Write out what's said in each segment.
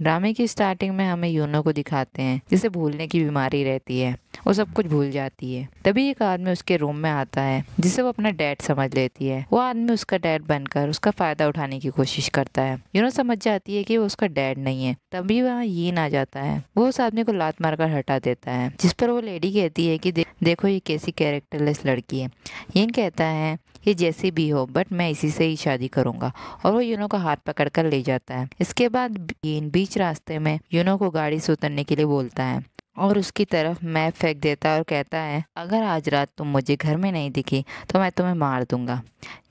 ड्रामे की स्टार्टिंग में हमें यूनो को दिखाते हैं जिसे भूलने की बीमारी रहती है वो सब कुछ भूल जाती है तभी एक आदमी उसके रूम में आता है जिसे वो अपना डैड समझ लेती है वो आदमी उसका डैड बनकर उसका फायदा उठाने की कोशिश करता है यूनो समझ जाती है कि वो उसका डैड नहीं है तभी वहाँ यीन आ जाता है वो उस आदमी को लात मारकर हटा देता है जिस पर वो लेडी कहती है कि दे, देखो ये कैसी कैरेक्टरलेस लड़की है यीन कहता है ये जैसी भी हो बट मैं इसी से ही शादी करूंगा और वो यूनो का हाथ कर ले जाता है इसके बाद यीन भी बीच रास्ते में यूनो को गाड़ी से उतरने के लिए बोलता है और उसकी तरफ मैप फेंक देता है और कहता है अगर आज रात तुम मुझे घर में नहीं दिखी तो मैं तुम्हें मार दूंगा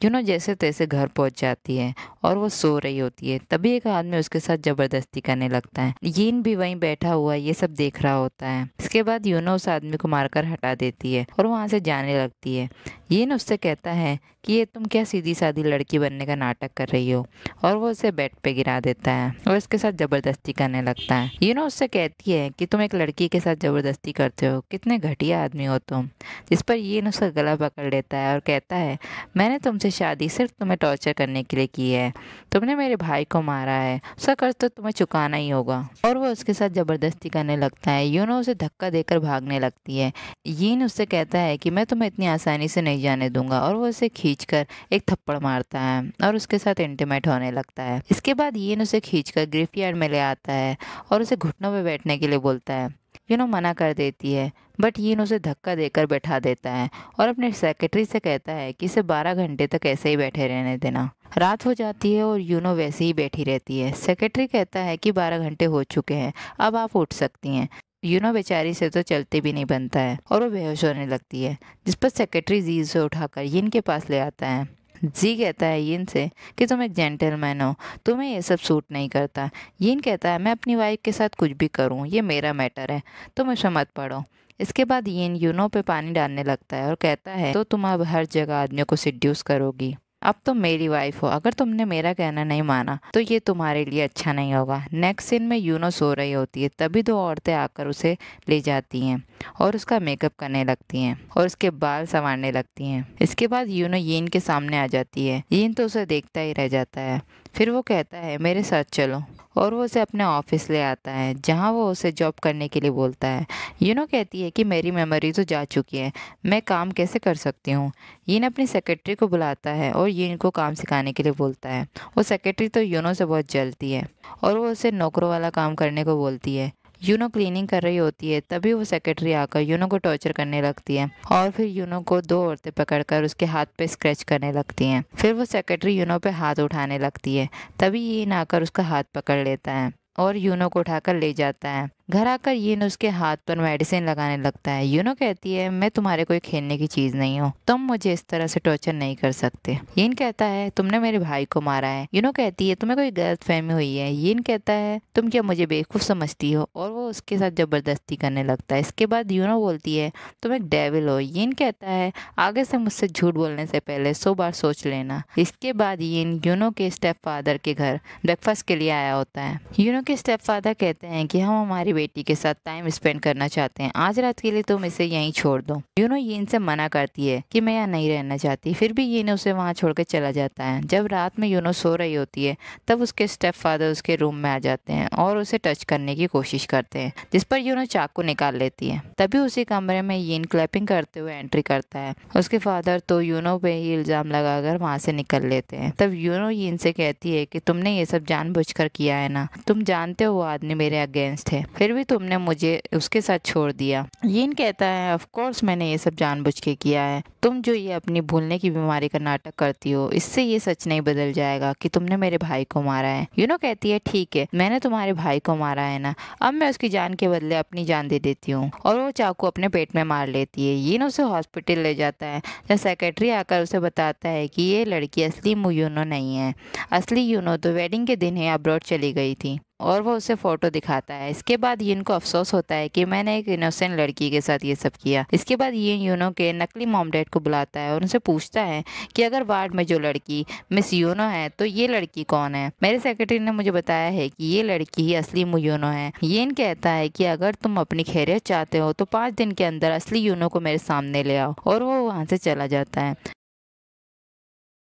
यूनो जैसे तैसे घर पहुंच जाती है और वो सो रही होती है तभी एक आदमी उसके साथ ज़बरदस्ती करने लगता है यीन भी वहीं बैठा हुआ ये सब देख रहा होता है इसके बाद यूनो उस आदमी को मारकर हटा देती है और वहाँ से जाने लगती है यीन उससे कहता है कि ये तुम क्या सीधी साधी लड़की बनने का नाटक कर रही हो और वो उसे बेड पे गिरा देता है और इसके साथ ज़बरदस्ती करने लगता है यू नो उससे कहती है कि तुम एक लड़की के साथ ज़बरदस्ती करते हो कितने घटिया आदमी हो तुम जिस पर ये उसका गला पकड़ लेता है और कहता है मैंने तुमसे शादी सिर्फ तुम्हें टॉर्चर करने के लिए की है तुमने मेरे भाई को मारा है उसका कर्ज तो तुम्हें चुकाना ही होगा और वो उसके साथ ज़बरदस्ती करने लगता है यूनो उसे धक्का देकर भागने लगती है यीन उससे कहता है कि मैं तुम्हें इतनी आसानी से नहीं जाने दूंगा और वो उसे खींच खींचकर एक थप्पड़ मारता है और उसके साथ इंटीमेट होने लगता है इसके बाद ये उसे खींचकर ग्रेफयार्ड में ले आता है और उसे घुटनों पर बैठने के लिए बोलता है यूनो मना कर देती है बट यीन उसे धक्का देकर बैठा देता है और अपने सेक्रेटरी से कहता है कि इसे 12 घंटे तक ऐसे ही बैठे रहने देना रात हो जाती है और यूनो वैसे ही बैठी रहती है सेक्रेटरी कहता है कि 12 घंटे हो चुके हैं अब आप उठ सकती हैं यूनो बेचारी से तो चलते भी नहीं बनता है और वो बेहोश होने लगती है जिस पर सेक्रेटरी जी से उठाकर यिन के पास ले आता है जी कहता है यिन से कि तुम एक जेंटलमैन हो तुम्हें यह सब सूट नहीं करता यिन कहता है मैं अपनी वाइफ के साथ कुछ भी करूँ ये मेरा मैटर है तुम उसे मत पढ़ो इसके बाद यिन यूनो पे पानी डालने लगता है और कहता है तो तुम अब हर जगह आदमियों को सिड्यूस करोगी अब तुम तो मेरी वाइफ हो अगर तुमने मेरा कहना नहीं माना तो ये तुम्हारे लिए अच्छा नहीं होगा नेक्स्ट सीन में यूनो सो रही होती है तभी दो औरतें आकर उसे ले जाती हैं और उसका मेकअप करने लगती हैं और उसके बाल संवारने लगती हैं इसके बाद यूनो यीन के सामने आ जाती है यीन तो उसे देखता ही रह जाता है फिर वो कहता है मेरे साथ चलो और वो उसे अपने ऑफिस ले आता है जहाँ वो उसे जॉब करने के लिए बोलता है यूनो कहती है कि मेरी मेमोरी तो जा चुकी है मैं काम कैसे कर सकती हूँ यीन अपनी सेक्रेटरी को बुलाता है और यीन को काम सिखाने के लिए बोलता है वो सेक्रेटरी तो यूनो से बहुत जलती है और वो उसे नौकरों वाला काम करने को बोलती है यूनो क्लीनिंग कर रही होती है तभी वो सेक्रेटरी आकर यूनो को टॉर्चर करने लगती है और फिर यूनो को दो औरतें पकड़कर उसके हाथ पे स्क्रैच करने लगती हैं फिर वो सेक्रेटरी यूनो पे हाथ उठाने लगती है तभी ये आकर उसका हाथ पकड़ लेता है और यूनो को उठाकर ले जाता है घर आकर यून उसके हाथ पर मेडिसिन लगाने लगता है यूनो कहती है मैं तुम्हारे कोई खेलने की चीज़ नहीं हूँ तुम मुझे इस तरह से टॉर्चर नहीं कर सकते यीन कहता है तुमने मेरे भाई को मारा है यूनो कहती है तुम्हें कोई गलत फहमी हुई है यीन कहता है तुम क्या मुझे बेवकूफ़ समझती हो और वो उसके साथ ज़बरदस्ती करने लगता है इसके बाद यूनो बोलती है तुम एक डेविल हो यिन कहता है आगे से मुझसे झूठ बोलने से पहले सौ बार सोच लेना इसके बाद यीन यूनो के स्टेप फादर के घर ब्रेकफास्ट के लिए आया होता है यूनो के स्टेप फादर कहते हैं कि हम हमारी बेटी के साथ टाइम स्पेंड करना चाहते हैं आज रात के लिए तुम इसे यहीं छोड़ दो यूनो ये इनसे मना करती है कि मैं यहाँ नहीं रहना चाहती फिर भी ने उसे वहाँ छोड़ कर चला जाता है जब रात में यूनो सो रही होती है तब उसके स्टेप फादर उसके रूम में आ जाते हैं और उसे टच करने की कोशिश करते हैं जिस पर यूनो चाकू निकाल लेती है तभी उसी कमरे में यीन क्लैपिंग करते हुए एंट्री करता है उसके फादर तो यूनो पे ही इल्ज़ाम लगाकर वहाँ से निकल लेते हैं तब यूनो ये से कहती है कि तुमने ये सब जानबूझकर किया है ना तुम जानते हो वो आदमी मेरे अगेंस्ट है फिर फिर भी तुमने मुझे उसके साथ छोड़ दिया यिन कहता है ऑफकोर्स मैंने ये सब जानबूझ के किया है तुम जो ये अपनी भूलने की बीमारी का नाटक करती हो इससे ये सच नहीं बदल जाएगा कि तुमने मेरे भाई को मारा है यूनो कहती है ठीक है मैंने तुम्हारे भाई को मारा है ना अब मैं उसकी जान के बदले अपनी जान दे देती हूँ और वो चाकू अपने पेट में मार लेती है यिन उसे हॉस्पिटल ले जाता है जब सेक्रेटरी आकर उसे बताता है कि ये लड़की असली यूनो नहीं है असली यूनो तो वेडिंग के दिन ही अब्रॉड चली गई थी और वो उसे फ़ोटो दिखाता है इसके बाद यिन को अफसोस होता है कि मैंने एक इनोसेंट लड़की के साथ ये सब किया इसके बाद यिन यूनो के नकली मॉम डैड को बुलाता है और उनसे पूछता है कि अगर वार्ड में जो लड़की मिस यूनो है तो ये लड़की कौन है मेरे सेक्रेटरी ने मुझे बताया है कि ये लड़की ही असली यूनो है यिन कहता है कि अगर तुम अपनी खैरियत चाहते हो तो पाँच दिन के अंदर असली यूनो को मेरे सामने ले आओ और वो वहाँ से चला जाता है